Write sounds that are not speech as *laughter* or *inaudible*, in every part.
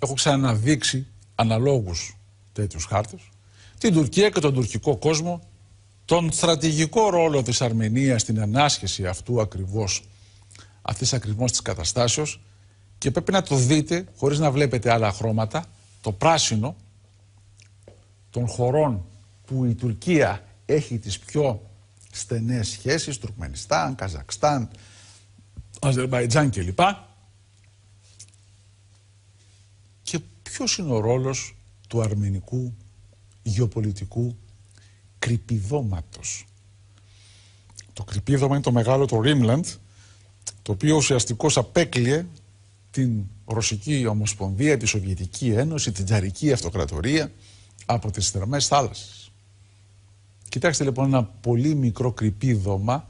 έχω ξαναδείξει αναλόγους τέτοιους χάρτες, την Τουρκία και τον τουρκικό κόσμο, τον στρατηγικό ρόλο της Αρμενίας στην ανάσχεση αυτού ακριβώς, αυτής ακριβώς της καταστάσεως και πρέπει να το δείτε, χωρίς να βλέπετε άλλα χρώματα, το πράσινο των χωρών που η Τουρκία έχει τις πιο στενές σχέσεις, Τουρκμενιστάν, Καζακστάν, Αζερβαϊτζάν κλπ. ποιος είναι ο ρόλος του αρμενικού γεωπολιτικού κρυπηδόματος. Το κρυπίδωμα είναι το μεγάλο το Ρίμλαντ, το οποίο ουσιαστικώς απέκλειε την Ρωσική Ομοσπονδία, τη Σοβιετική Ένωση, την Τζαρική Αυτοκρατορία από τις θερμές θάλασσες. Κοιτάξτε λοιπόν ένα πολύ μικρό κρυπίδωμα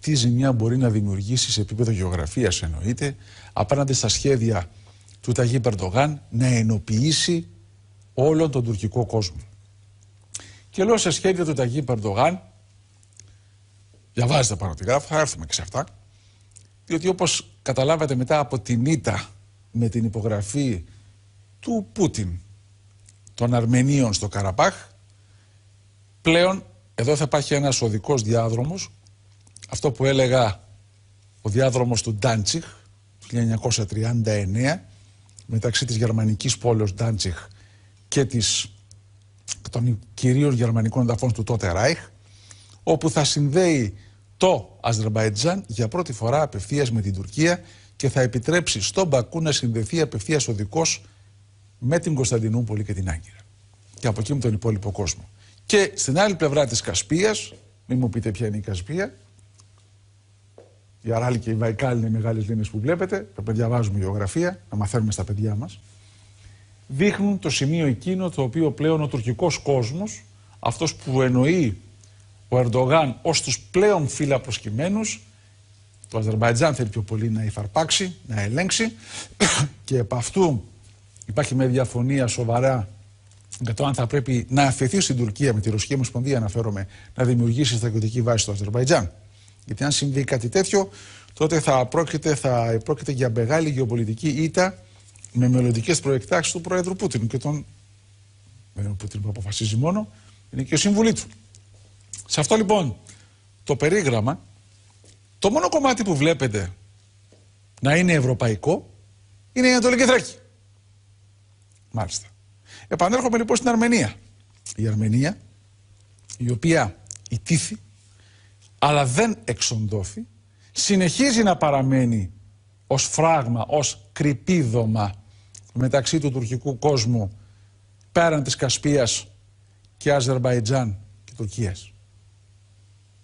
τι ζημιά μπορεί να δημιουργήσει σε επίπεδο γεωγραφίας εννοείται απέναντι στα σχέδια του Ταγί Περντογάν να ενοποιήσει όλο τον τουρκικό κόσμο. Και λέω σε σχέδια του Ταγί Περντογάν, διαβάζετε πάνω τη γραφή θα έρθουμε και σε αυτά, διότι όπως καταλάβατε μετά από την ήττα με την υπογραφή του Πούτιν των Αρμενίων στο Καραπάχ, πλέον εδώ θα υπάρχει ένας οδικός διάδρομος, αυτό που έλεγα ο διάδρομος του Ντάντσιχ του 1939, μεταξύ της γερμανικής πόλεως Ντάντσιχ και της, των κυρίων γερμανικών ενταφών του τότε Ράιχ, όπου θα συνδέει το Αζερμπαϊτζάν για πρώτη φορά απευθείας με την Τουρκία και θα επιτρέψει στον Μπακού να συνδεθεί απευθείας δικός με την Κωνσταντινούπολη και την Άγκυρα. Και από εκεί με τον υπόλοιπο κόσμο. Και στην άλλη πλευρά της Κασπίας, μην μου πείτε ποια είναι η Κασπία, οι Αράλοι και οι Βαϊκάλοι είναι οι μεγάλες λίμνες που βλέπετε. Πρέπει να διαβάζουμε γεωγραφία, να μαθαίνουμε στα παιδιά μας. Δείχνουν το σημείο εκείνο το οποίο πλέον ο τουρκικός κόσμος, αυτός που εννοεί ο Ερντογάν ως τους πλέον φύλλα προσκυμένου, το Αζερβαϊτζάν θέλει πιο πολύ να υφαρπάξει, να ελέγξει *coughs* και επ' αυτού υπάρχει μια διαφωνία σοβαρά για το αν θα πρέπει να αφαιθεί στην Τουρκία με τη Ρωσική Ομοσπονδία, αναφέρομαι, να δημιουργήσει στρατιωτική βάση στο Αζερβαϊτζάν. Γιατί αν συμβεί κάτι τέτοιο, τότε θα πρόκειται, θα πρόκειται για μεγάλη γεωπολιτική ήττα με μελλοντικές προεκτάσει του Πρόεδρου Πούτιν και τον. Ο Πούτιν που αποφασίζει μόνο, είναι και ο σύμβουλή του. Σε αυτό λοιπόν το περίγραμμα, το μόνο κομμάτι που βλέπετε να είναι ευρωπαϊκό είναι η Ανατολική Θράκη. Μάλιστα. Επανέρχομαι λοιπόν στην Αρμενία. Η Αρμενία, η οποία ιτήθη αλλά δεν εξοντώθη, συνεχίζει να παραμένει ως φράγμα, ως κρυπίδωμα μεταξύ του τουρκικού κόσμου πέραν της Κασπίας και Αζερβαϊτζάν και Τουρκίας.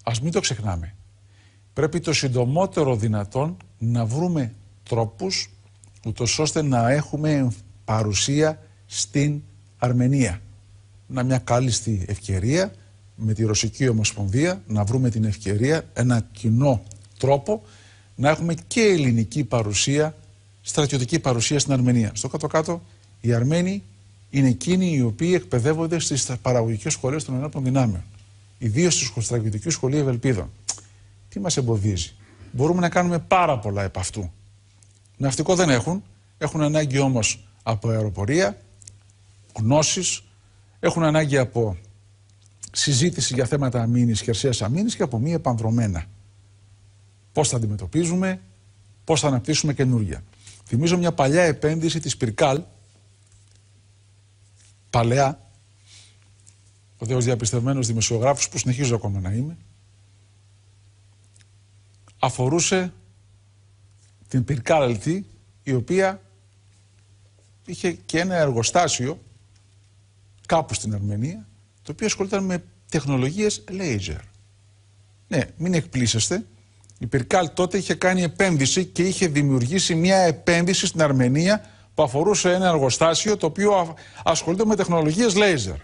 Ας μην το ξεχνάμε. Πρέπει το συντομότερο δυνατόν να βρούμε τρόπους ούτως ώστε να έχουμε παρουσία στην Αρμενία. Να μια κάλλιστη ευκαιρία με τη Ρωσική Ομοσπονδία να βρούμε την ευκαιρία, ένα κοινό τρόπο να έχουμε και ελληνική παρουσία, στρατιωτική παρουσία στην Αρμενία. Στο κάτω-κάτω, οι Αρμένοι είναι εκείνοι οι οποίοι εκπαιδεύονται στις παραγωγικές σχολές των ενόπλων δυνάμεων. Ιδίως στη στρατιωτική σχολή Ευελπίδων. Τι μας εμποδίζει. Μπορούμε να κάνουμε πάρα πολλά επ' αυτού. Ναυτικό δεν έχουν. Έχουν ανάγκη όμως από αεροπορία, γνώσεις, έχουν ανάγκη από συζήτηση για θέματα αμήνης, χερσαία αμήνης και από μία επανδρομένα. Πώς θα αντιμετωπίζουμε, πώς θα αναπτύσσουμε καινούργια. Θυμίζω μια παλιά επένδυση της Πυρκάλ, παλαιά, ο Θεός διαπιστευμένος δημοσιογράφος που συνεχίζω ακόμα να είμαι, αφορούσε την Πυρκάλ η οποία είχε και ένα εργοστάσιο κάπου στην Αρμενία, το οποίο ασχολείται με τεχνολογίες laser. Ναι, μην εκπλήσεστε, η Πυρκάλ τότε είχε κάνει επένδυση και είχε δημιουργήσει μια επένδυση στην Αρμενία που αφορούσε ένα εργοστάσιο το οποίο ασχολείται με τεχνολογίες laser.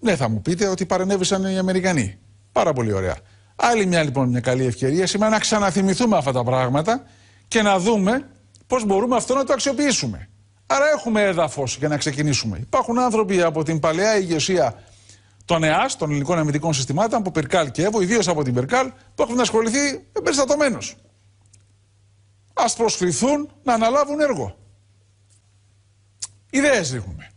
Ναι, θα μου πείτε ότι παρενέβησαν οι Αμερικανοί. Πάρα πολύ ωραία. Άλλη μια λοιπόν μια καλή ευκαιρία σήμερα να ξαναθυμηθούμε αυτά τα πράγματα και να δούμε πώς μπορούμε αυτό να το αξιοποιήσουμε. Άρα έχουμε έδαφος για να ξεκινήσουμε. Υπάρχουν άνθρωποι από την παλαιά ηγεσία των ΕΑΣ, των ελληνικών αμυντικών συστημάτων, από Περκάλ και ΕΒΟ, ιδίως από την Περκάλ, που έχουν ασχοληθεί εμπεριστατωμένω. Ας προσκληθούν να αναλάβουν έργο. Ιδέες ρίχνουμε.